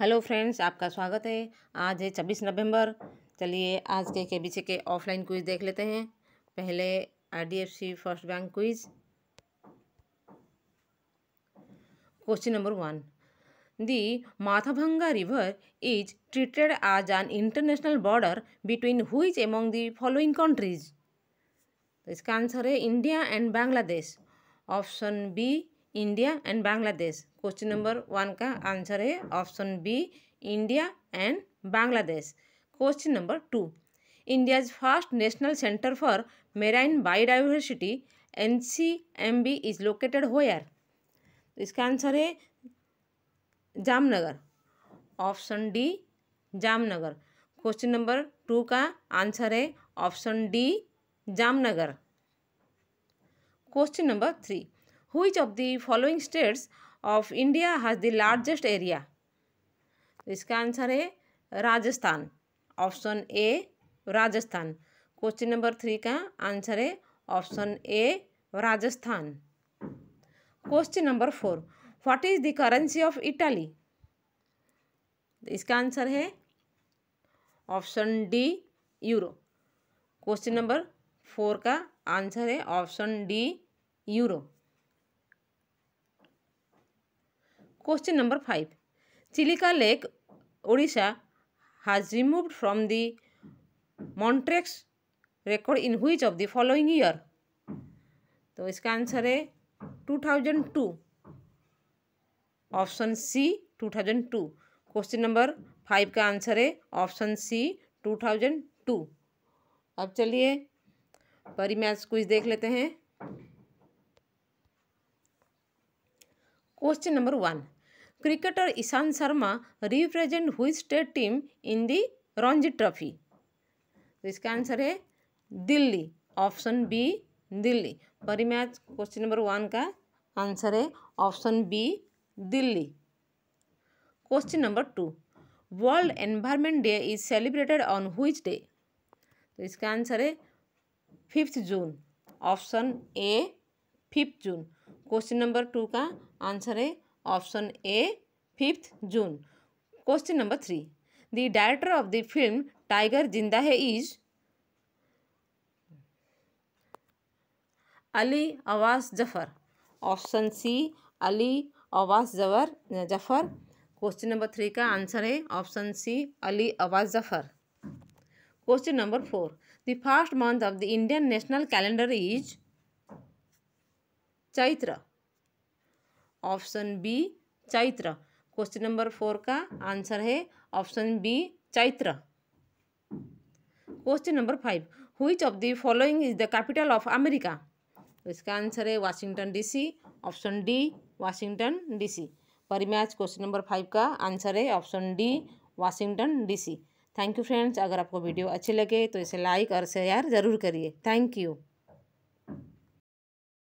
hello friends आपका स्वागत है आज है छब्बीस नवंबर चलिए आज के के बीच के ऑफलाइन क्विज देख लेते हैं पहले IDFC first bank quiz question number one the Mathabhanga river is treated as an international border between which among the following countries तो इसका आंसर है India and Bangladesh option B India and Bangladesh question number one का answer है option B India and Bangladesh question number two India's first national centre for marine biodiversity N C M B is located where इसका answer है Jamnagar option D Jamnagar question number two का answer है option D Jamnagar question number three which of the following states of India has the largest area इसका answer है Rajasthan option A Rajasthan question number three का answer है option A Rajasthan question number four what is the currency of Italy इसका answer है option D euro question number four का answer है option D euro question number five Chilika lake Odisha has removed from the Montreux record in which of the following year तो इसका answer है two thousand two option C two thousand two question number five का answer है option C two thousand two अब चलिए Parimatch कुछ देख लेते हैं question number one cricketer Ishant Sharma represent which state team in the Ranji trophy तो इसका आंसर है Delhi option B Delhi Parimatch question number one का आंसर है option B Delhi question number two world environment day is celebrated on which day तो इसका answer है fifth June option A fifth June question number two का answer है option A fifth June question number three the director of the film tiger Zinda Hai is Ali Abbas Zafar option C Ali Abbas Zafar Zafar question number three का answer है option C Ali Abbas Zafar question number four the first month of the Indian national calendar is Chaitra option B Chaitra question number four का answer है option B Chaitra question number five which of the following is the capital of America इसका answer है Washington DC option D Washington DC Parimatch question number five का answer है option D Washington DC thank you friends अगर आपको video अच्छी लगे तो इसे लाइक और शेयर ज़रूर करिए थैंक यू